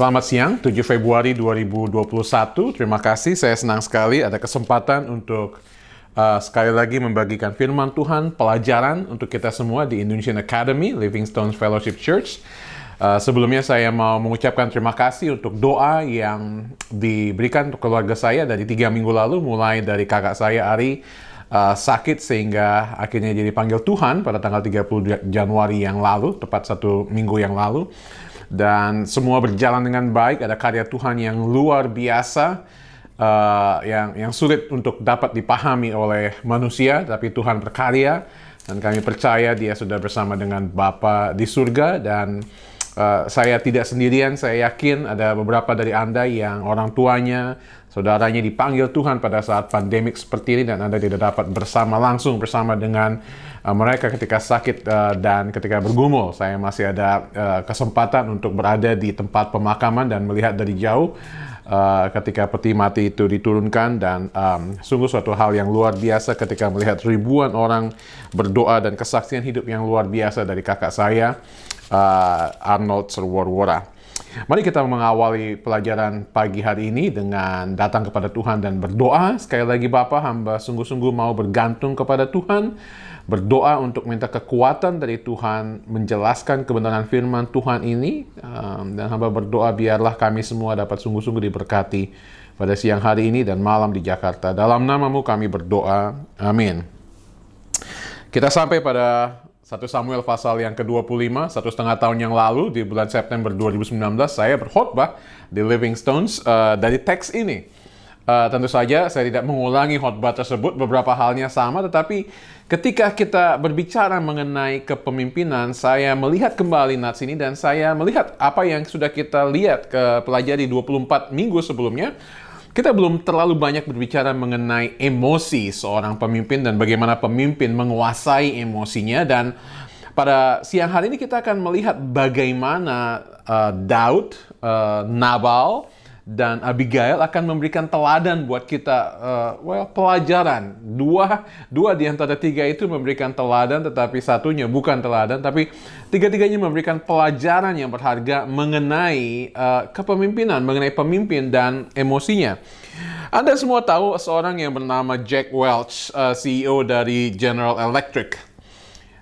Selamat siang, 7 Februari 2021. Terima kasih, saya senang sekali ada kesempatan untuk uh, sekali lagi membagikan firman Tuhan, pelajaran untuk kita semua di Indonesian Academy, Livingstone Fellowship Church. Uh, sebelumnya saya mau mengucapkan terima kasih untuk doa yang diberikan untuk keluarga saya dari tiga minggu lalu, mulai dari kakak saya Ari uh, sakit sehingga akhirnya jadi panggil Tuhan pada tanggal 30 Januari yang lalu, tepat satu minggu yang lalu dan semua berjalan dengan baik. Ada karya Tuhan yang luar biasa uh, yang yang sulit untuk dapat dipahami oleh manusia, tapi Tuhan berkarya dan kami percaya Dia sudah bersama dengan Bapa di surga dan Uh, saya tidak sendirian, saya yakin ada beberapa dari Anda yang orang tuanya, saudaranya dipanggil Tuhan pada saat pandemik seperti ini dan Anda tidak dapat bersama langsung bersama dengan uh, mereka ketika sakit uh, dan ketika bergumul. Saya masih ada uh, kesempatan untuk berada di tempat pemakaman dan melihat dari jauh uh, ketika peti mati itu diturunkan dan um, sungguh suatu hal yang luar biasa ketika melihat ribuan orang berdoa dan kesaksian hidup yang luar biasa dari kakak saya uh, Arnold Serwarwara. Mari kita mengawali pelajaran pagi hari ini dengan datang kepada Tuhan dan berdoa. Sekali lagi Bapa, hamba sungguh-sungguh mau bergantung kepada Tuhan, berdoa untuk minta kekuatan dari Tuhan menjelaskan kebenaran firman Tuhan ini. Ehm, dan hamba berdoa biarlah kami semua dapat sungguh-sungguh diberkati pada siang hari ini dan malam di Jakarta. Dalam namamu kami berdoa. Amin. Kita sampai pada 1 Samuel pasal yang ke-25, satu setengah tahun yang lalu di bulan September 2019 saya berkhotbah di Living Stones uh, dari teks ini. Uh, tentu saja saya tidak mengulangi khotbah tersebut, beberapa halnya sama, tetapi ketika kita berbicara mengenai kepemimpinan, saya melihat kembali nats ini dan saya melihat apa yang sudah kita lihat ke pelajari 24 minggu sebelumnya kita belum terlalu banyak berbicara mengenai emosi seorang pemimpin dan bagaimana pemimpin menguasai emosinya dan pada siang hari ini kita akan melihat bagaimana uh, Daud, uh, Nabal, dan Abigail akan memberikan teladan buat kita uh, well pelajaran dua dua di antara tiga itu memberikan teladan tetapi satunya bukan teladan tapi tiga-tiganya memberikan pelajaran yang berharga mengenai uh, kepemimpinan mengenai pemimpin dan emosinya Anda semua tahu seorang yang bernama Jack Welch uh, eh, CEO dari General Electric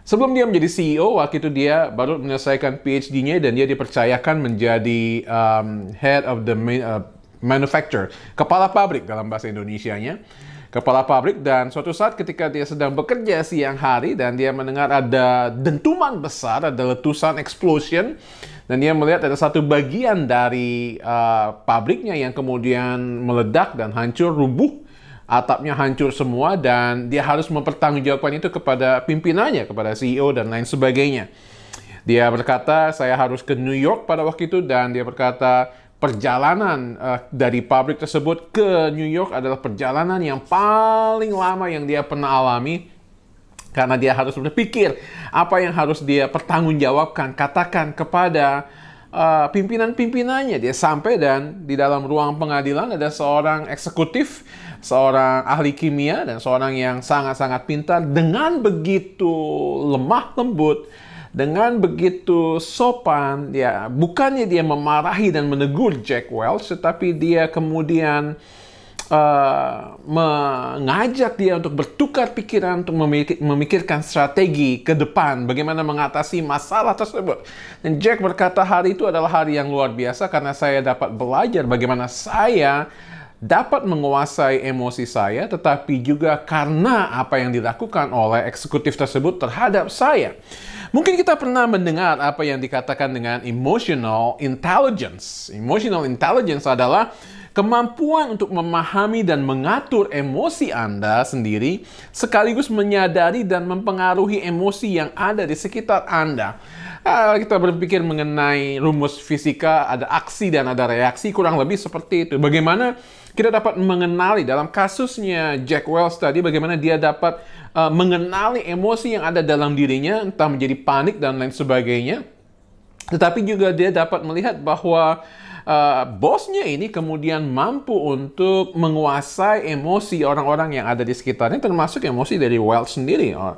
Sebelum dia menjadi CEO, waktu itu dia baru menyelesaikan PhD-nya dan dia dipercayakan menjadi um, head of the main, uh, manufacturer, kepala pabrik dalam bahasa Indonesia-nya, Kepala pabrik dan suatu saat ketika dia sedang bekerja siang hari dan dia mendengar ada dentuman besar, ada letusan explosion dan dia melihat ada satu bagian dari uh, pabriknya yang kemudian meledak dan hancur rubuh atapnya hancur semua dan dia harus mempertanggungjawabkan itu kepada pimpinannya, kepada CEO dan lain sebagainya. Dia berkata, saya harus ke New York pada waktu itu dan dia berkata, perjalanan uh, dari pabrik tersebut ke New York adalah perjalanan yang paling lama yang dia pernah alami karena dia harus berpikir apa yang harus dia pertanggungjawabkan, katakan kepada Eh, pimpinan-pimpinannya. Dia sampai dan di dalam ruang pengadilan ada seorang eksekutif, seorang ahli kimia dan seorang yang sangat-sangat pintar dengan begitu lemah lembut dengan begitu sopan, ya bukannya dia memarahi dan menegur Jack Welch, tetapi dia kemudian uh, mengajak dia untuk bertukar pikiran, untuk memikirkan strategi ke depan, bagaimana mengatasi masalah tersebut. Dan Jack berkata hari itu adalah hari yang luar biasa karena saya dapat belajar bagaimana saya dapat menguasai emosi saya, tetapi juga karena apa yang dilakukan oleh eksekutif tersebut terhadap saya. Mungkin kita pernah mendengar apa yang dikatakan dengan emotional intelligence. Emotional intelligence adalah Kemampuan untuk memahami dan mengatur emosi Anda sendiri sekaligus menyadari dan mempengaruhi emosi yang ada di sekitar Anda. Ah, kita berpikir mengenai rumus fisika, ada aksi dan ada reaksi, kurang lebih seperti itu. Bagaimana kita dapat mengenali dalam kasusnya Jack Wells tadi bagaimana dia dapat uh, mengenali emosi yang ada dalam dirinya entah menjadi panik dan lain sebagainya tetapi juga dia dapat melihat bahwa Eh, bosnya ini kemudian mampu untuk menguasai emosi orang-orang yang ada di sekitarnya, termasuk emosi dari Wells sendiri. Uh,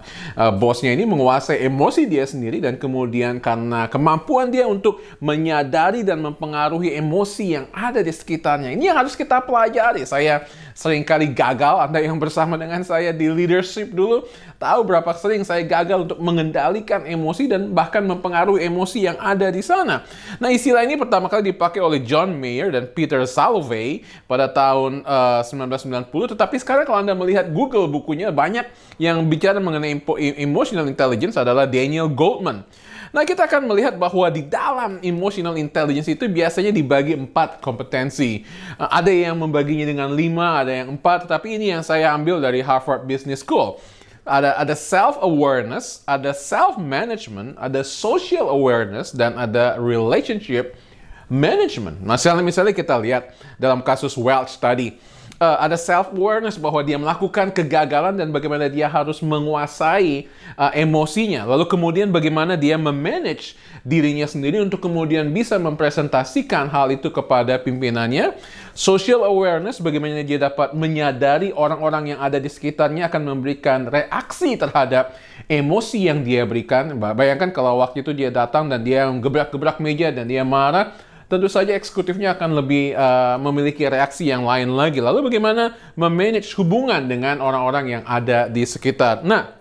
bosnya ini menguasai emosi dia sendiri dan kemudian karena kemampuan dia untuk menyadari dan mempengaruhi emosi yang ada di sekitarnya. Ini yang harus kita pelajari. Saya seringkali gagal. Anda yang bersama dengan saya di leadership dulu tahu berapa sering saya gagal untuk mengendalikan emosi dan bahkan mempengaruhi emosi yang ada di sana. Nah, istilah ini pertama kali dipakai oleh John Mayer dan Peter Salovey pada tahun eh, uh, 1990. Tetapi sekarang kalau Anda melihat Google bukunya banyak yang bicara mengenai emotional intelligence adalah Daniel Goldman. Nah, kita akan melihat bahwa di dalam emotional intelligence itu biasanya dibagi empat kompetensi. Eh, ada yang membaginya dengan lima, ada yang empat, tetapi ini yang saya ambil dari Harvard Business School. Ada ada self awareness, ada self management, ada social awareness, dan ada relationship management. Nah, misalnya kita lihat dalam kasus Welch tadi uh, ada self awareness bahwa dia melakukan kegagalan dan bagaimana dia harus menguasai uh, emosinya. Lalu kemudian bagaimana dia memanage dirinya sendiri untuk kemudian bisa mempresentasikan hal itu kepada pimpinannya. Social awareness bagaimana dia dapat menyadari orang-orang yang ada di sekitarnya akan memberikan reaksi terhadap emosi yang dia berikan. Bayangkan kalau waktu itu dia datang dan dia gebrak-gebrak meja dan dia marah tentu saja eksekutifnya akan lebih uh, memiliki reaksi yang lain lagi. Lalu bagaimana memanage hubungan dengan orang-orang yang ada di sekitar. Nah,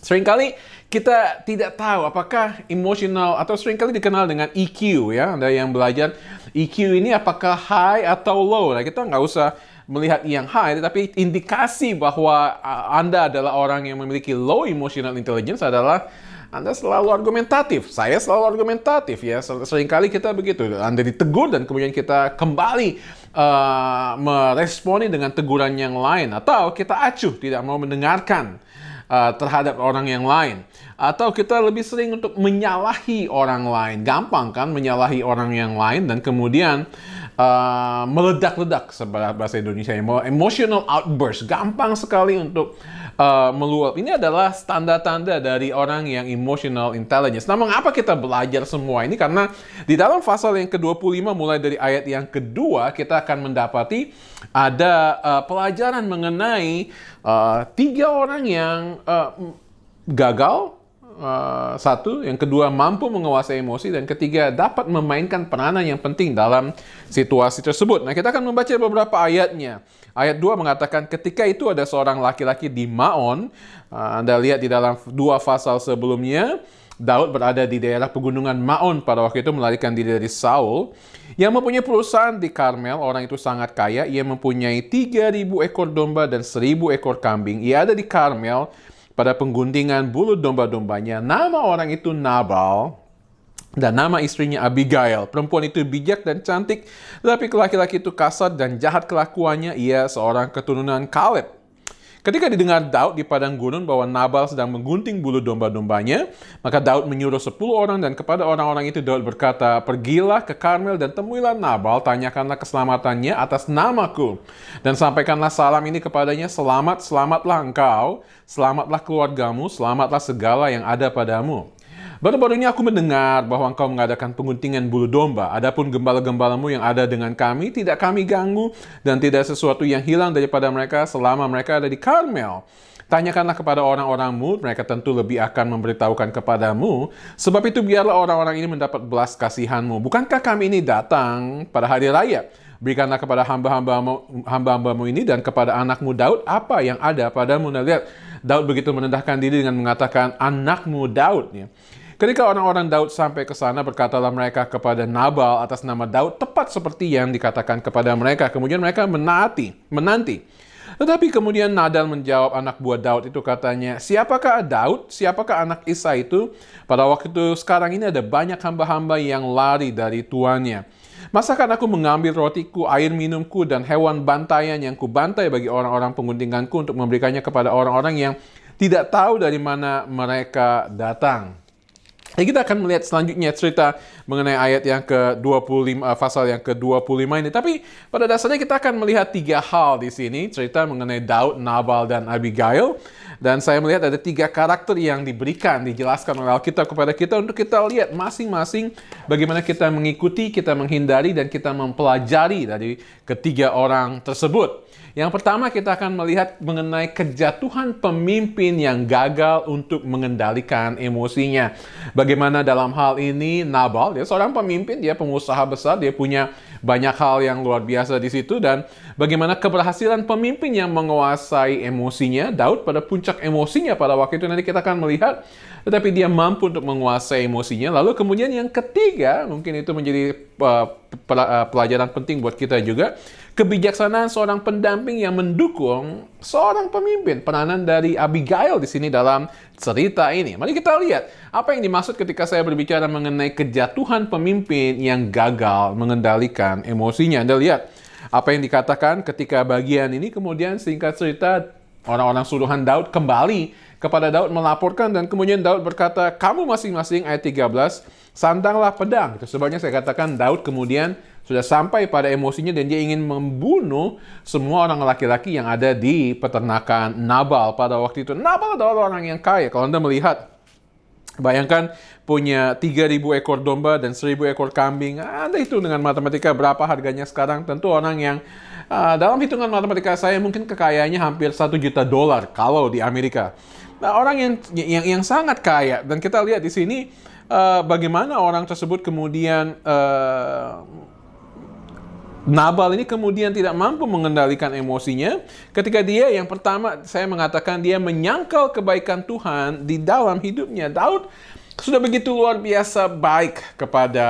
seringkali kita tidak tahu apakah emosional atau seringkali dikenal dengan EQ ya. anda yang belajar EQ ini apakah high atau low. Nah, kita nggak usah melihat yang high, tetapi indikasi bahwa eh, Anda adalah orang yang memiliki low emotional intelligence adalah anda selalu argumentatif. Saya selalu argumentatif ya. Seringkali kita begitu. Anda ditegur dan kemudian kita kembali uh, meresponi dengan teguran yang lain. Atau kita acuh, tidak mau mendengarkan uh, terhadap orang yang lain. Atau kita lebih sering untuk menyalahi orang lain. Gampang kan menyalahi orang yang lain dan kemudian uh, meledak-ledak bahasa Indonesia emotional outburst gampang sekali untuk uh, meluap ini adalah tanda-tanda dari orang yang emotional intelligence Namun apa kita belajar semua ini karena di dalam pasal yang ke-25 mulai dari ayat yang kedua kita akan mendapati ada uh, pelajaran mengenai uh, tiga orang yang uh, gagal Eh, satu, yang kedua mampu menguasai emosi, dan ketiga dapat memainkan peranan yang penting dalam situasi tersebut. Nah, kita akan membaca beberapa ayatnya. Ayat 2 mengatakan ketika itu ada seorang laki-laki di Maon, eh, Anda lihat di dalam dua pasal sebelumnya, Daud berada di daerah pegunungan Maon pada waktu itu melarikan diri dari Saul yang mempunyai perusahaan di Karmel. Orang itu sangat kaya. Ia mempunyai 3.000 ekor domba dan 1.000 ekor kambing. Ia ada di Karmel pada pengguntingan bulu domba-dombanya, nama orang itu Nabal dan nama istrinya Abigail. Perempuan itu bijak dan cantik, tapi laki-laki itu kasar dan jahat kelakuannya. Ia seorang keturunan Kaleb Ketika didengar Daud di padang gurun bahwa Nabal sedang menggunting bulu domba-dombanya, maka Daud menyuruh sepuluh orang dan kepada orang-orang itu Daud berkata, Pergilah ke Karmel dan temuilah Nabal, tanyakanlah keselamatannya atas namaku. Dan sampaikanlah salam ini kepadanya, Selamat, selamatlah engkau, selamatlah keluargamu, selamatlah segala yang ada padamu. Baru-baru ini aku mendengar bahwa engkau mengadakan penguntingan bulu domba. Adapun gembala-gembalamu yang ada dengan kami, tidak kami ganggu dan tidak sesuatu yang hilang daripada mereka selama mereka ada di Karmel. Tanyakanlah kepada orang-orangmu, mereka tentu lebih akan memberitahukan kepadamu. Sebab itu biarlah orang-orang ini mendapat belas kasihanmu. Bukankah kami ini datang pada hari raya? Berikanlah kepada hamba-hambamu hamba ini dan kepada anakmu Daud apa yang ada padamu. Nah, lihat, Daud begitu menendahkan diri dengan mengatakan anakmu Daud. Ya. Ketika orang-orang Daud sampai ke sana, berkatalah mereka kepada Nabal atas nama Daud, tepat seperti yang dikatakan kepada mereka. Kemudian mereka menanti, menanti. Tetapi kemudian Nadal menjawab anak buah Daud itu katanya, siapakah Daud? Siapakah anak Isa itu? Pada waktu itu sekarang ini ada banyak hamba-hamba yang lari dari tuannya. Masakan aku mengambil rotiku, air minumku, dan hewan bantayan yang kubantai bagi orang-orang pengguntinganku untuk memberikannya kepada orang-orang yang tidak tahu dari mana mereka datang. Jadi kita akan melihat selanjutnya cerita mengenai ayat yang ke-25 eh, pasal yang ke-25 ini. Tapi pada dasarnya kita akan melihat tiga hal di sini, cerita mengenai Daud, Nabal dan Abigail. Dan saya melihat ada tiga karakter yang diberikan, dijelaskan oleh Alkitab kepada kita untuk kita lihat masing-masing bagaimana kita mengikuti, kita menghindari dan kita mempelajari dari ketiga orang tersebut. Yang pertama kita akan melihat mengenai kejatuhan pemimpin yang gagal untuk mengendalikan emosinya. Bagaimana dalam hal ini Nabal, dia seorang pemimpin, dia pengusaha besar, dia punya banyak hal yang luar biasa di situ dan bagaimana keberhasilan pemimpin yang menguasai emosinya. Daud pada puncak emosinya pada waktu itu nanti kita akan melihat tetapi dia mampu untuk menguasai emosinya. Lalu kemudian yang ketiga, mungkin itu menjadi eh, eh, pelajaran penting buat kita juga kebijaksanaan seorang pendamping yang mendukung seorang pemimpin. Peranan dari Abigail di sini dalam cerita ini. Mari kita lihat apa yang dimaksud ketika saya berbicara mengenai kejatuhan pemimpin yang gagal mengendalikan emosinya. Anda lihat apa yang dikatakan ketika bagian ini kemudian singkat cerita orang-orang suruhan Daud kembali kepada Daud melaporkan dan kemudian Daud berkata, "Kamu masing-masing ayat 13, sandanglah pedang." Itu sebabnya saya katakan Daud kemudian sudah sampai pada emosinya dan dia ingin membunuh semua orang laki-laki yang ada di peternakan Nabal pada waktu itu. Nabal adalah orang yang kaya. Kalau Anda melihat Bayangkan punya 3.000 ekor domba dan 1.000 ekor kambing. Anda itu dengan matematika berapa harganya sekarang. Tentu orang yang uh, dalam hitungan matematika saya mungkin kekayaannya hampir 1 juta dolar kalau di Amerika. Nah, orang yang yang yang sangat kaya dan kita lihat di sini uh, bagaimana orang tersebut kemudian uh, Nabal ini kemudian tidak mampu mengendalikan emosinya ketika dia yang pertama saya mengatakan dia menyangkal kebaikan Tuhan di dalam hidupnya. Daud sudah begitu luar biasa baik kepada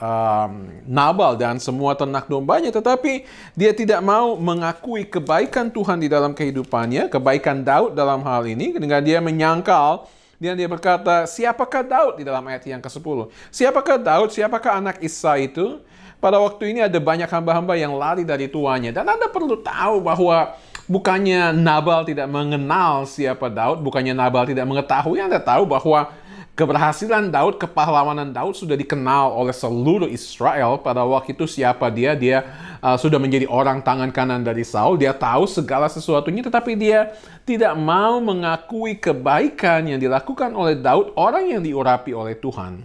um, Nabal dan semua ternak dombanya, tetapi dia tidak mau mengakui kebaikan Tuhan di dalam kehidupannya, kebaikan Daud dalam hal ini, ketika dia menyangkal dan dia berkata, siapakah Daud di dalam ayat yang ke-10? Siapakah Daud? Siapakah anak Isa itu? Pada waktu ini ada banyak hamba-hamba yang lari dari tuanya Dan Anda perlu tahu bahwa bukannya Nabal tidak mengenal siapa Daud, bukannya Nabal tidak mengetahui, Anda tahu bahwa keberhasilan Daud, kepahlawanan Daud sudah dikenal oleh seluruh Israel pada waktu itu siapa dia, dia uh, sudah menjadi orang tangan kanan dari Saul, dia tahu segala sesuatunya tetapi dia tidak mau mengakui kebaikan yang dilakukan oleh Daud, orang yang diurapi oleh Tuhan.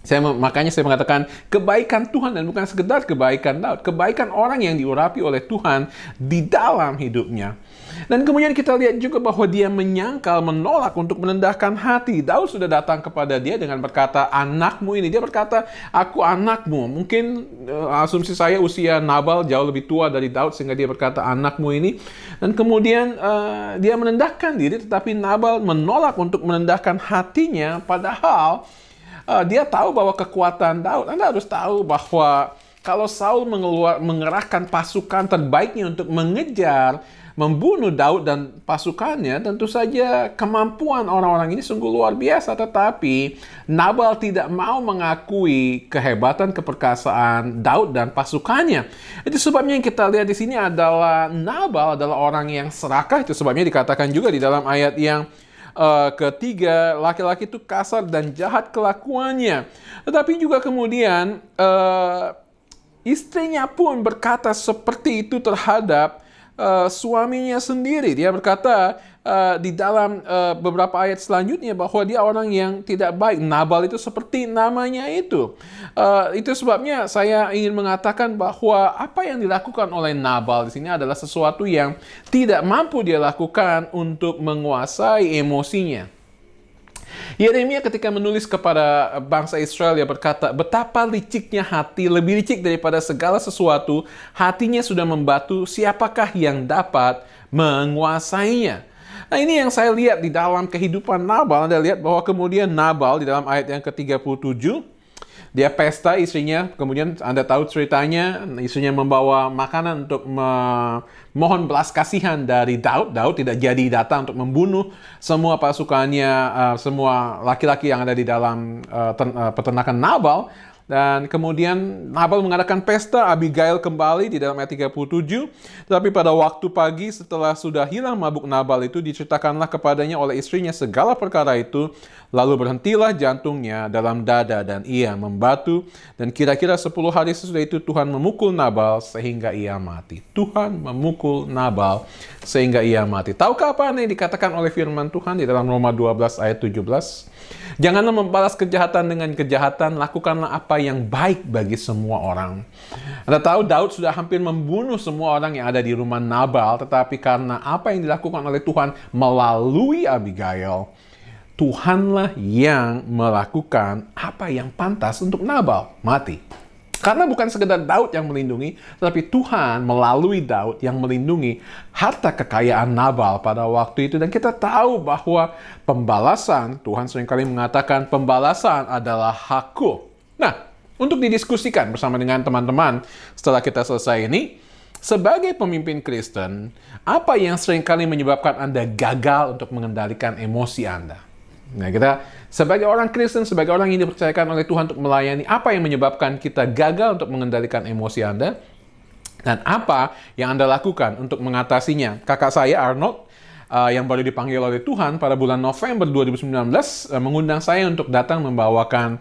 Saya makanya saya mengatakan kebaikan Tuhan dan bukan sekedar kebaikan Daud, kebaikan orang yang diurapi oleh Tuhan di dalam hidupnya. Dan kemudian kita lihat juga bahwa dia menyangkal, menolak untuk menendahkan hati. Daud sudah datang kepada dia dengan berkata, "Anakmu ini." Dia berkata, "Aku anakmu." Mungkin eh, asumsi saya usia Nabal jauh lebih tua dari Daud sehingga dia berkata, "Anakmu ini." Dan kemudian uh, dia menendahkan diri, tetapi Nabal menolak untuk menendahkan hatinya padahal uh, dia tahu bahwa kekuatan Daud. Anda harus tahu bahwa kalau Saul mengeluar, mengerahkan pasukan terbaiknya untuk mengejar, membunuh Daud dan pasukannya, tentu saja kemampuan orang-orang ini sungguh luar biasa. Tetapi Nabal tidak mau mengakui kehebatan keperkasaan Daud dan pasukannya. Itu sebabnya yang kita lihat di sini adalah Nabal adalah orang yang serakah. Itu sebabnya dikatakan juga di dalam ayat yang uh, ketiga, laki-laki itu kasar dan jahat kelakuannya. Tetapi juga kemudian uh, istrinya pun berkata seperti itu terhadap uh, suaminya sendiri. Dia berkata, Eh, di dalam uh, beberapa ayat selanjutnya bahwa dia orang yang tidak baik. Nabal itu seperti namanya itu. Uh, itu sebabnya saya ingin mengatakan bahwa apa yang dilakukan oleh Nabal di sini adalah sesuatu yang tidak mampu dia lakukan untuk menguasai emosinya. Yeremia ketika menulis kepada bangsa Israel ya berkata, betapa liciknya hati, lebih licik daripada segala sesuatu, hatinya sudah membatu, siapakah yang dapat menguasainya? Nah ini yang saya lihat di dalam kehidupan Nabal. Anda lihat bahwa kemudian Nabal di dalam ayat yang ke-37, dia pesta istrinya, kemudian Anda tahu ceritanya, istrinya membawa makanan untuk memohon belas kasihan dari Daud. Daud tidak jadi datang untuk membunuh semua pasukannya, eh, semua laki-laki yang ada di dalam eh, eh, peternakan Nabal. Dan kemudian Nabal mengadakan pesta Abigail kembali di dalam ayat 37. Tetapi pada waktu pagi setelah sudah hilang mabuk Nabal itu diceritakanlah kepadanya oleh istrinya segala perkara itu. Lalu berhentilah jantungnya dalam dada dan ia membatu. Dan kira-kira 10 hari sesudah itu Tuhan memukul Nabal sehingga ia mati. Tuhan memukul Nabal sehingga ia mati. Tahukah apa yang dikatakan oleh firman Tuhan di dalam Roma 12 ayat 17? Janganlah membalas kejahatan dengan kejahatan, lakukanlah apa yang baik bagi semua orang. Anda tahu Daud sudah hampir membunuh semua orang yang ada di rumah Nabal, tetapi karena apa yang dilakukan oleh Tuhan melalui Abigail, Tuhanlah yang melakukan apa yang pantas untuk Nabal mati. Karena bukan sekedar Daud yang melindungi, tetapi Tuhan melalui Daud yang melindungi harta kekayaan Nabal pada waktu itu. Dan kita tahu bahwa pembalasan, Tuhan seringkali mengatakan pembalasan adalah hakku. Nah, untuk didiskusikan bersama dengan teman-teman setelah kita selesai ini. Sebagai pemimpin Kristen, apa yang seringkali menyebabkan Anda gagal untuk mengendalikan emosi Anda? Nah, kita sebagai orang Kristen, sebagai orang yang dipercayakan oleh Tuhan untuk melayani, apa yang menyebabkan kita gagal untuk mengendalikan emosi Anda? Dan apa yang Anda lakukan untuk mengatasinya? Kakak saya, Arnold, uh, yang baru dipanggil oleh Tuhan pada bulan November 2019 uh, eh, mengundang saya untuk datang membawakan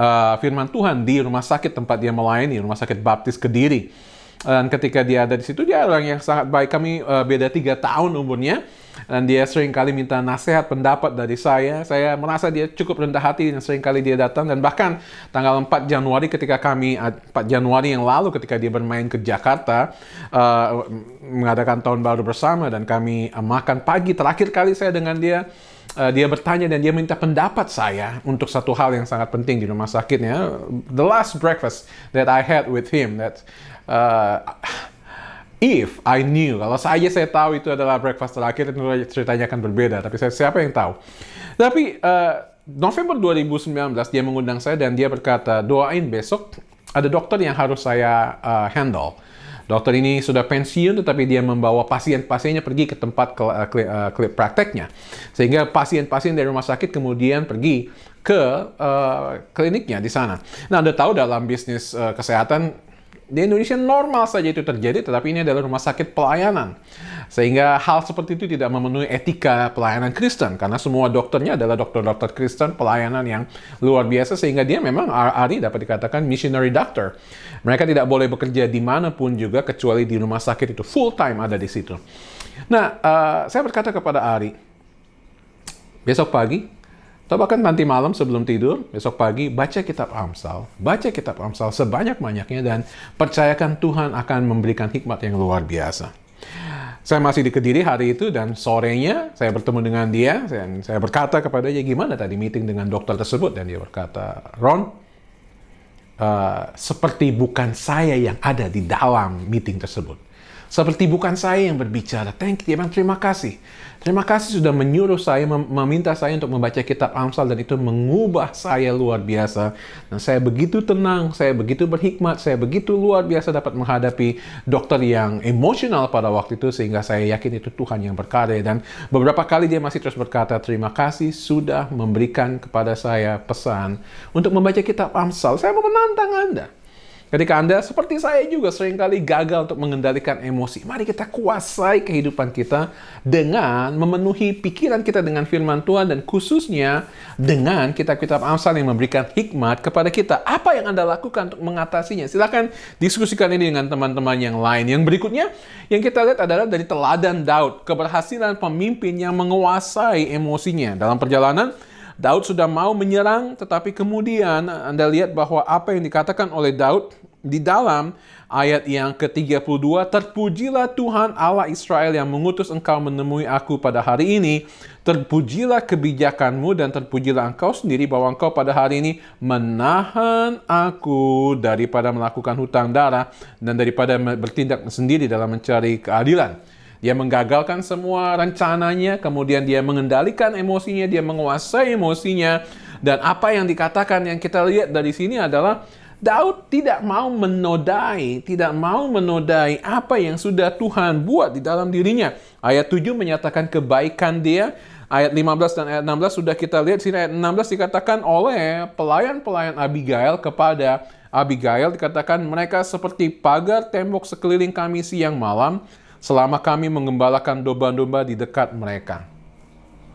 uh, firman Tuhan di rumah sakit tempat dia melayani, rumah sakit Baptis Kediri. Dan ketika dia ada di situ, dia orang yang sangat baik. Kami uh, beda tiga tahun umurnya. Dan dia sering kali minta nasihat, pendapat dari saya. Saya merasa dia cukup rendah hati dan sering kali dia datang. Dan bahkan tanggal 4 Januari ketika kami, 4 Januari yang lalu ketika dia bermain ke Jakarta, uh, mengadakan tahun baru bersama dan kami uh, makan pagi. Terakhir kali saya dengan dia, uh, dia bertanya dan dia minta pendapat saya untuk satu hal yang sangat penting di rumah sakitnya. The last breakfast that I had with him, that uh, if I knew, kalau saja saya tahu itu adalah breakfast terakhir, tentu ceritanya akan berbeda. Tapi saya, siapa yang tahu? Tapi uh, November 2019 dia mengundang saya dan dia berkata, doain besok ada dokter yang harus saya uh, handle. Dokter ini sudah pensiun, tetapi dia membawa pasien-pasiennya pergi ke tempat klinik prakteknya. Sehingga pasien-pasien dari rumah sakit kemudian pergi ke uh, kliniknya di sana. Nah, Anda tahu dalam bisnis uh, kesehatan, di Indonesia normal saja itu terjadi, tetapi ini adalah rumah sakit pelayanan. Sehingga hal seperti itu tidak memenuhi etika pelayanan Kristen, karena semua dokternya adalah dokter-dokter Kristen, pelayanan yang luar biasa, sehingga dia memang Ari dapat dikatakan missionary doctor. Mereka tidak boleh bekerja di dimanapun juga, kecuali di rumah sakit itu full time ada di situ. Nah, uh, saya berkata kepada Ari, besok pagi atau bahkan nanti malam sebelum tidur, besok pagi, baca kitab Amsal. Baca kitab Amsal sebanyak-banyaknya dan percayakan Tuhan akan memberikan hikmat yang luar biasa. Saya masih di Kediri hari itu dan sorenya saya bertemu dengan dia dan saya berkata kepada dia gimana tadi meeting dengan dokter tersebut dan dia berkata, Ron, uh, seperti bukan saya yang ada di dalam meeting tersebut seperti bukan saya yang berbicara. Thank you, bang. Terima kasih. Terima kasih sudah menyuruh saya, meminta saya untuk membaca kitab Amsal dan itu mengubah saya luar biasa. Dan nah, saya begitu tenang, saya begitu berhikmat, saya begitu luar biasa dapat menghadapi dokter yang emosional pada waktu itu sehingga saya yakin itu Tuhan yang berkarya. Dan beberapa kali dia masih terus berkata, terima kasih sudah memberikan kepada saya pesan untuk membaca kitab Amsal. Saya mau menantang Anda. Ketika Anda seperti saya juga seringkali gagal untuk mengendalikan emosi, mari kita kuasai kehidupan kita dengan memenuhi pikiran kita dengan firman Tuhan dan khususnya dengan kitab-kitab Amsal yang memberikan hikmat kepada kita. Apa yang Anda lakukan untuk mengatasinya? Silahkan diskusikan ini dengan teman-teman yang lain. Yang berikutnya yang kita lihat adalah dari teladan Daud, keberhasilan pemimpin yang menguasai emosinya dalam perjalanan Daud sudah mau menyerang, tetapi kemudian Anda lihat bahwa apa yang dikatakan oleh Daud di dalam ayat yang ke-32, Terpujilah Tuhan Allah Israel yang mengutus engkau menemui aku pada hari ini. Terpujilah kebijakanmu dan terpujilah engkau sendiri bahwa engkau pada hari ini menahan aku daripada melakukan hutang darah dan daripada bertindak sendiri dalam mencari keadilan. Dia menggagalkan semua rencananya, kemudian dia mengendalikan emosinya, dia menguasai emosinya. Dan apa yang dikatakan yang kita lihat dari sini adalah Daud tidak mau menodai, tidak mau menodai apa yang sudah Tuhan buat di dalam dirinya. Ayat 7 menyatakan kebaikan dia, ayat 15 dan ayat 16 sudah kita lihat sini ayat 16 dikatakan oleh pelayan-pelayan Abigail kepada Abigail dikatakan mereka seperti pagar tembok sekeliling kami siang malam selama kami mengembalakan domba-domba di dekat mereka.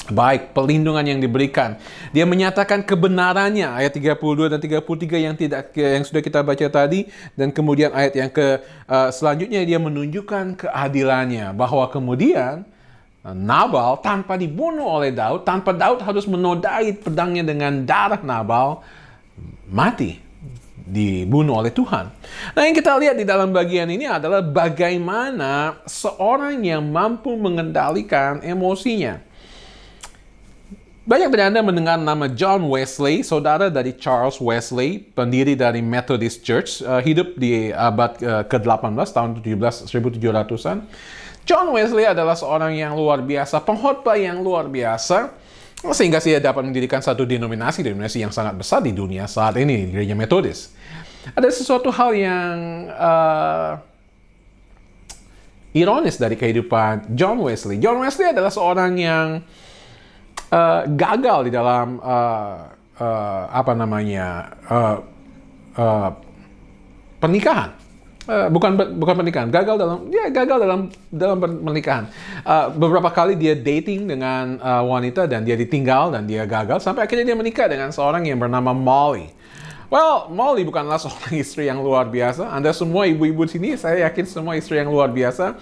Baik, pelindungan yang diberikan. Dia menyatakan kebenarannya ayat 32 dan 33 yang tidak yang sudah kita baca tadi dan kemudian ayat yang ke uh, selanjutnya dia menunjukkan keadilannya bahwa kemudian uh, Nabal tanpa dibunuh oleh Daud, tanpa Daud harus menodai pedangnya dengan darah Nabal mati dibunuh oleh Tuhan. Nah, yang kita lihat di dalam bagian ini adalah bagaimana seorang yang mampu mengendalikan emosinya. Banyak dari Anda mendengar nama John Wesley, saudara dari Charles Wesley, pendiri dari Methodist Church, eh, hidup di abad eh, ke-18 tahun 17 1700-an. John Wesley adalah seorang yang luar biasa, pengkhotbah yang luar biasa sehingga ia dapat mendirikan satu denominasi denominasi yang sangat besar di dunia saat ini gereja metodis ada sesuatu hal yang uh, ironis dari kehidupan John Wesley John Wesley adalah seorang yang uh, gagal di dalam uh, uh, apa namanya uh, uh, pernikahan Eh, bukan bukan pernikahan gagal dalam ya gagal dalam dalam pernikahan uh, beberapa kali dia dating dengan uh, wanita dan dia ditinggal dan dia gagal sampai akhirnya dia menikah dengan seorang yang bernama Molly Well, Molly bukanlah seorang istri yang luar biasa. Anda semua ibu-ibu sini, saya yakin semua istri yang luar biasa.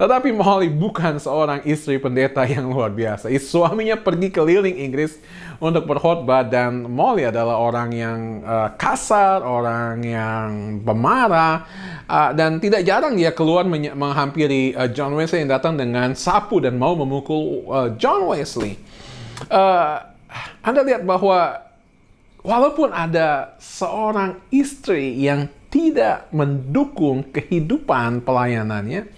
Tetapi Molly bukan seorang istri pendeta yang luar biasa. Suaminya pergi keliling Inggris untuk berkhutbah dan Molly adalah orang yang uh, kasar, orang yang pemarah uh, dan tidak jarang dia keluar menghampiri uh, John Wesley yang datang dengan sapu dan mau memukul uh, John Wesley. Uh, anda lihat bahwa walaupun ada seorang istri yang tidak mendukung kehidupan pelayanannya,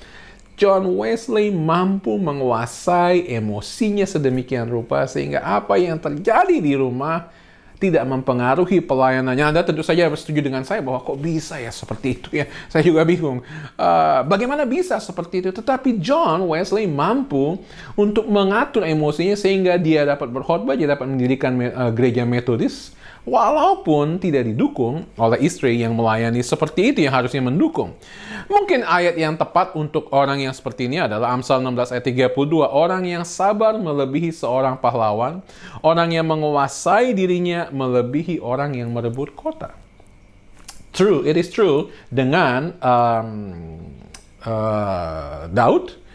John Wesley mampu menguasai emosinya sedemikian rupa sehingga apa yang terjadi di rumah tidak mempengaruhi pelayanannya. Anda tentu saja setuju dengan saya bahwa kok bisa ya seperti itu ya. Saya juga bingung. Uh, bagaimana bisa seperti itu? Tetapi John Wesley mampu untuk mengatur emosinya sehingga dia dapat berkhotbah, dia dapat mendirikan uh, gereja metodis, walaupun tidak didukung oleh istri yang melayani seperti itu yang harusnya mendukung. Mungkin ayat yang tepat untuk orang yang seperti ini adalah Amsal 16 ayat 32, orang yang sabar melebihi seorang pahlawan, orang yang menguasai dirinya melebihi orang yang merebut kota. True, it is true dengan um, uh, Daud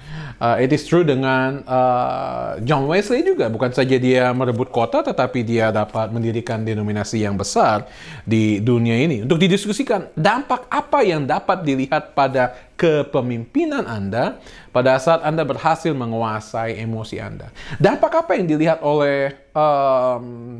Uh, it is true dengan uh, John Wesley juga. Bukan saja dia merebut kota, tetapi dia dapat mendirikan denominasi yang besar di dunia ini. Untuk didiskusikan, dampak apa yang dapat dilihat pada kepemimpinan Anda pada saat Anda berhasil menguasai emosi Anda. Dampak apa yang dilihat oleh um,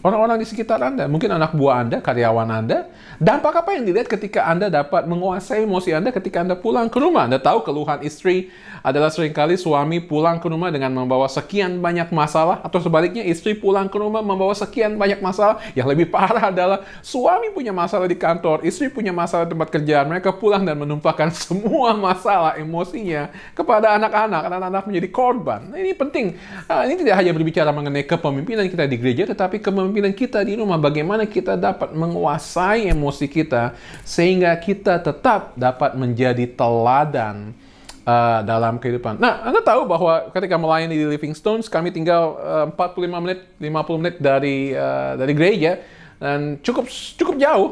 Orang-orang di sekitar Anda, mungkin anak buah Anda, karyawan Anda, dampak apa yang dilihat ketika Anda dapat menguasai emosi Anda ketika Anda pulang ke rumah? Anda tahu keluhan istri adalah seringkali suami pulang ke rumah dengan membawa sekian banyak masalah, atau sebaliknya istri pulang ke rumah membawa sekian banyak masalah. Yang lebih parah adalah suami punya masalah di kantor, istri punya masalah di tempat kerjaan, mereka pulang dan menumpahkan semua masalah emosinya kepada anak-anak, karena anak-anak menjadi korban. Nah, ini penting. Ah, ini tidak hanya berbicara mengenai kepemimpinan kita di gereja, tetapi kepemimpinan kepemimpinan kita di rumah, bagaimana kita dapat menguasai emosi kita sehingga kita tetap dapat menjadi teladan uh, dalam kehidupan. Nah, Anda tahu bahwa ketika melayani di Living Stones, kami tinggal eh, uh, 45 menit, 50 menit dari uh, dari gereja dan cukup cukup jauh.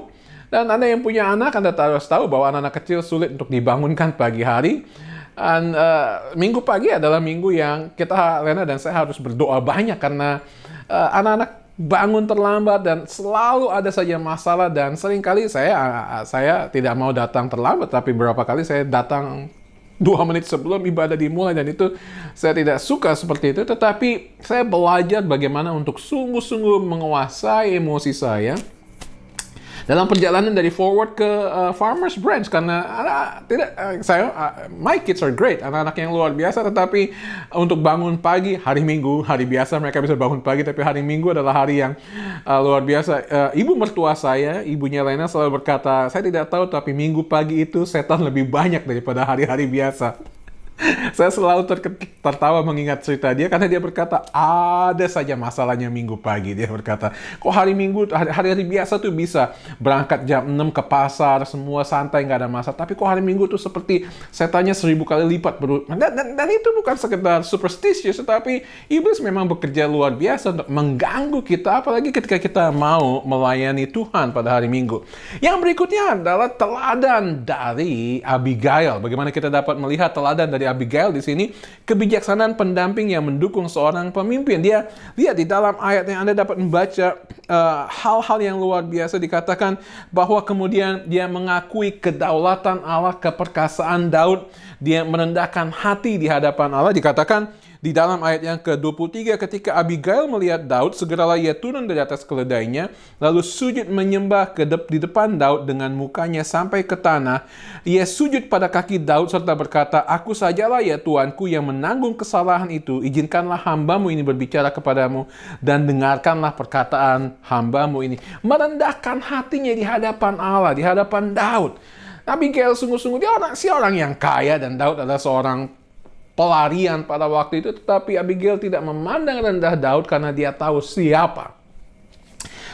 Dan Anda yang punya anak, Anda harus tahu bahwa anak-anak kecil sulit untuk dibangunkan pagi hari. Dan uh, minggu pagi adalah minggu yang kita, Lena dan saya harus berdoa banyak karena anak-anak uh, anak -anak bangun terlambat dan selalu ada saja masalah dan seringkali saya saya tidak mau datang terlambat tapi berapa kali saya datang dua menit sebelum ibadah dimulai dan itu saya tidak suka seperti itu tetapi saya belajar bagaimana untuk sungguh-sungguh menguasai emosi saya dalam perjalanan dari forward ke uh, farmers branch karena uh, tidak uh, saya uh, my kids are great anak-anak yang luar biasa tetapi untuk bangun pagi hari minggu hari biasa mereka bisa bangun pagi tapi hari minggu adalah hari yang uh, luar biasa uh, ibu mertua saya ibunya Lena selalu berkata saya tidak tahu tapi minggu pagi itu setan lebih banyak daripada hari-hari biasa Saya selalu ter tertawa mengingat cerita dia karena dia berkata ada saja masalahnya minggu pagi dia berkata kok hari minggu hari-hari biasa tuh bisa berangkat jam 6 ke pasar semua santai nggak ada masalah tapi kok hari minggu tuh seperti setannya seribu kali lipat berut dan, dan, dan itu bukan sekedar superstisius tetapi iblis memang bekerja luar biasa untuk mengganggu kita apalagi ketika kita mau melayani Tuhan pada hari minggu yang berikutnya adalah teladan dari Abigail bagaimana kita dapat melihat teladan dari Abigail di sini kebijaksanaan pendamping yang mendukung seorang pemimpin. Dia lihat di dalam ayat yang Anda dapat membaca eh, hal-hal uh, yang luar biasa dikatakan bahwa kemudian dia mengakui kedaulatan Allah, keperkasaan Daud, dia merendahkan hati di hadapan Allah dikatakan di dalam ayat yang ke-23 ketika Abigail melihat Daud, segeralah ia turun dari atas keledainya, lalu sujud menyembah ke de di depan Daud dengan mukanya sampai ke tanah. Ia sujud pada kaki Daud serta berkata, Aku sajalah ya Tuanku yang menanggung kesalahan itu, izinkanlah hambamu ini berbicara kepadamu dan dengarkanlah perkataan hambamu ini. Merendahkan hatinya di hadapan Allah, di hadapan Daud. Abigail sungguh-sungguh dia orang si orang yang kaya dan Daud adalah seorang pelarian pada waktu itu, tetapi Abigail tidak memandang rendah Daud karena dia tahu siapa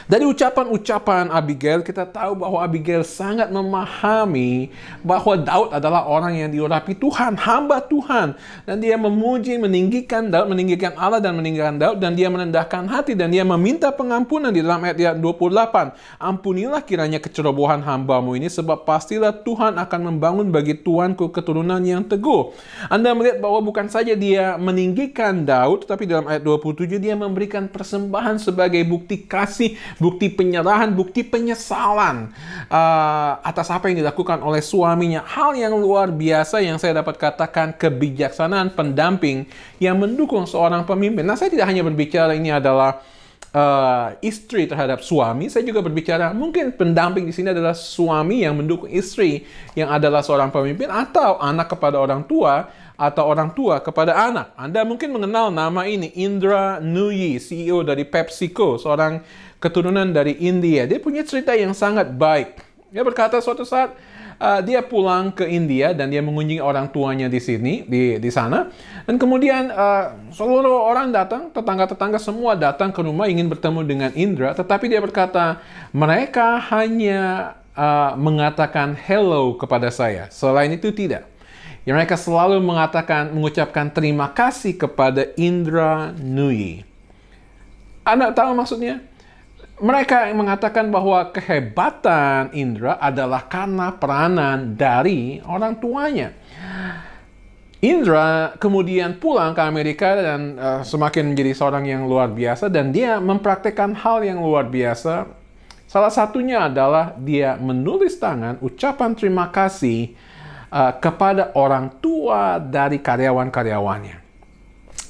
dari ucapan-ucapan Abigail, kita tahu bahwa Abigail sangat memahami bahwa Daud adalah orang yang diurapi Tuhan, hamba Tuhan. Dan dia memuji, meninggikan Daud, meninggikan Allah dan meninggikan Daud. Dan dia merendahkan hati dan dia meminta pengampunan di dalam ayat 28. Ampunilah kiranya kecerobohan hambamu ini sebab pastilah Tuhan akan membangun bagi Tuanku keturunan yang teguh. Anda melihat bahwa bukan saja dia meninggikan Daud, tapi dalam ayat 27 dia memberikan persembahan sebagai bukti kasih bukti penyerahan, bukti penyesalan uh, atas apa yang dilakukan oleh suaminya. Hal yang luar biasa yang saya dapat katakan kebijaksanaan pendamping yang mendukung seorang pemimpin. Nah, saya tidak hanya berbicara ini adalah uh, istri terhadap suami, saya juga berbicara mungkin pendamping di sini adalah suami yang mendukung istri yang adalah seorang pemimpin atau anak kepada orang tua atau orang tua kepada anak. Anda mungkin mengenal nama ini Indra Nuyi, CEO dari PepsiCo, seorang keturunan dari India. Dia punya cerita yang sangat baik. Dia berkata suatu saat uh, dia pulang ke India dan dia mengunjungi orang tuanya di sini di di sana dan kemudian uh, seluruh orang datang, tetangga-tetangga semua datang ke rumah ingin bertemu dengan Indra, tetapi dia berkata, mereka hanya uh, mengatakan hello kepada saya. Selain itu tidak. Ya, mereka selalu mengatakan, mengucapkan terima kasih kepada Indra Nui. Anda tahu maksudnya? Mereka yang mengatakan bahwa kehebatan Indra adalah karena peranan dari orang tuanya. Indra kemudian pulang ke Amerika dan uh, semakin menjadi seorang yang luar biasa dan dia mempraktekkan hal yang luar biasa. Salah satunya adalah dia menulis tangan ucapan terima kasih uh, kepada orang tua dari karyawan-karyawannya.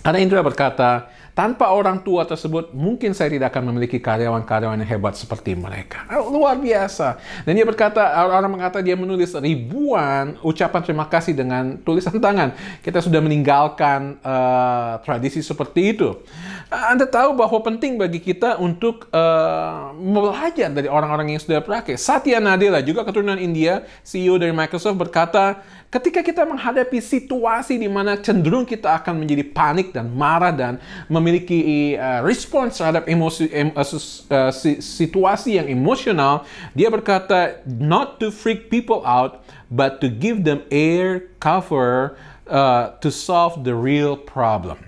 Karena Indra berkata, tanpa orang tua tersebut, mungkin saya tidak akan memiliki karyawan-karyawan yang hebat seperti mereka. Ah, luar biasa. Dan dia berkata, orang orang mengatakan dia menulis ribuan ucapan terima kasih dengan tulisan tangan. Kita sudah meninggalkan uh, tradisi seperti itu. Ah, Anda tahu bahwa penting bagi kita untuk uh, belajar dari orang-orang yang sudah praktek. Satya Nadella, juga keturunan India, CEO dari Microsoft berkata, Ketika kita menghadapi situasi di mana cenderung kita akan menjadi panik dan marah dan memiliki uh, respons terhadap emosi, em, uh, situasi yang emosional, dia berkata not to freak people out but to give them air cover uh, to solve the real problem.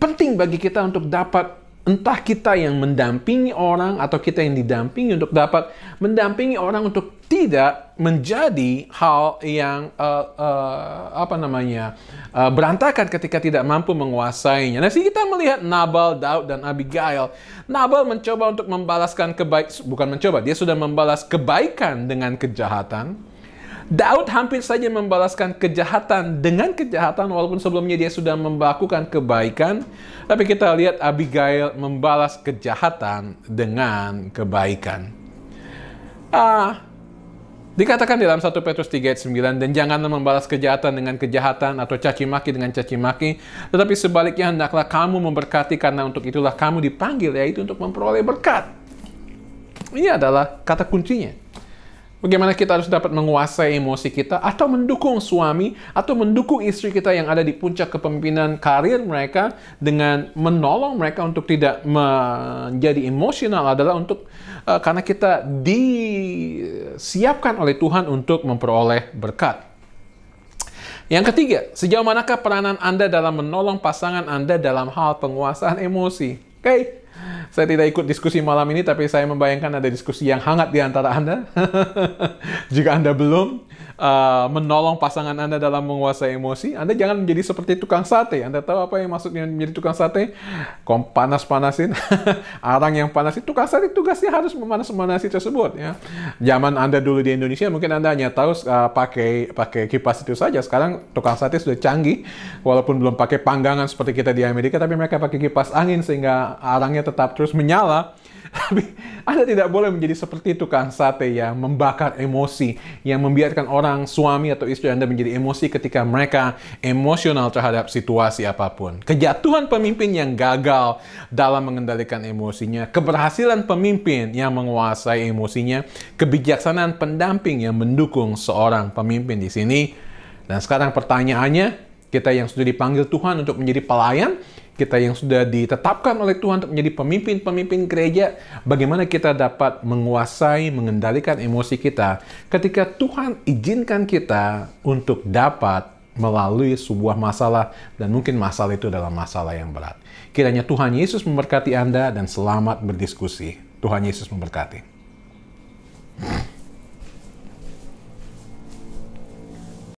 Penting bagi kita untuk dapat entah kita yang mendampingi orang atau kita yang didampingi untuk dapat mendampingi orang untuk tidak menjadi hal yang uh, uh, apa namanya uh, berantakan ketika tidak mampu menguasainya. Nah, sih kita melihat Nabal, Daud dan Abigail. Nabal mencoba untuk membalaskan kebaik bukan mencoba, dia sudah membalas kebaikan dengan kejahatan Daud hampir saja membalaskan kejahatan dengan kejahatan walaupun sebelumnya dia sudah membakukan kebaikan. Tapi kita lihat Abigail membalas kejahatan dengan kebaikan. Ah, dikatakan dalam 1 Petrus 3 ayat 9 dan janganlah membalas kejahatan dengan kejahatan atau caci maki dengan caci maki, tetapi sebaliknya hendaklah kamu memberkati karena untuk itulah kamu dipanggil yaitu untuk memperoleh berkat. Ini adalah kata kuncinya Bagaimana kita harus dapat menguasai emosi kita atau mendukung suami atau mendukung istri kita yang ada di puncak kepemimpinan karir mereka dengan menolong mereka untuk tidak menjadi emosional adalah untuk uh, karena kita disiapkan oleh Tuhan untuk memperoleh berkat. Yang ketiga, sejauh manakah peranan Anda dalam menolong pasangan Anda dalam hal penguasaan emosi? Oke, okay? saya tidak ikut diskusi malam ini, tapi saya membayangkan ada diskusi yang hangat di antara Anda. Jika Anda belum, uh, menolong pasangan Anda dalam menguasai emosi, Anda jangan menjadi seperti tukang sate. Anda tahu apa yang maksudnya menjadi tukang sate? Kom panas-panasin, arang yang panas itu tukang sate tugasnya harus memanas-manasi tersebut ya. Zaman Anda dulu di Indonesia mungkin Anda hanya tahu uh, pakai pakai kipas itu saja. Sekarang tukang sate sudah canggih walaupun belum pakai panggangan seperti kita di Amerika tapi mereka pakai kipas angin sehingga arangnya tetap terus menyala tapi Anda tidak boleh menjadi seperti tukang sate yang membakar emosi, yang membiarkan orang suami atau istri Anda menjadi emosi ketika mereka emosional terhadap situasi apapun. Kejatuhan pemimpin yang gagal dalam mengendalikan emosinya, keberhasilan pemimpin yang menguasai emosinya, kebijaksanaan pendamping yang mendukung seorang pemimpin di sini. Dan sekarang pertanyaannya, kita yang sudah dipanggil Tuhan untuk menjadi pelayan, kita yang sudah ditetapkan oleh Tuhan untuk menjadi pemimpin-pemimpin gereja, bagaimana kita dapat menguasai, mengendalikan emosi kita ketika Tuhan izinkan kita untuk dapat melalui sebuah masalah dan mungkin masalah itu adalah masalah yang berat. Kiranya Tuhan Yesus memberkati Anda dan selamat berdiskusi. Tuhan Yesus memberkati.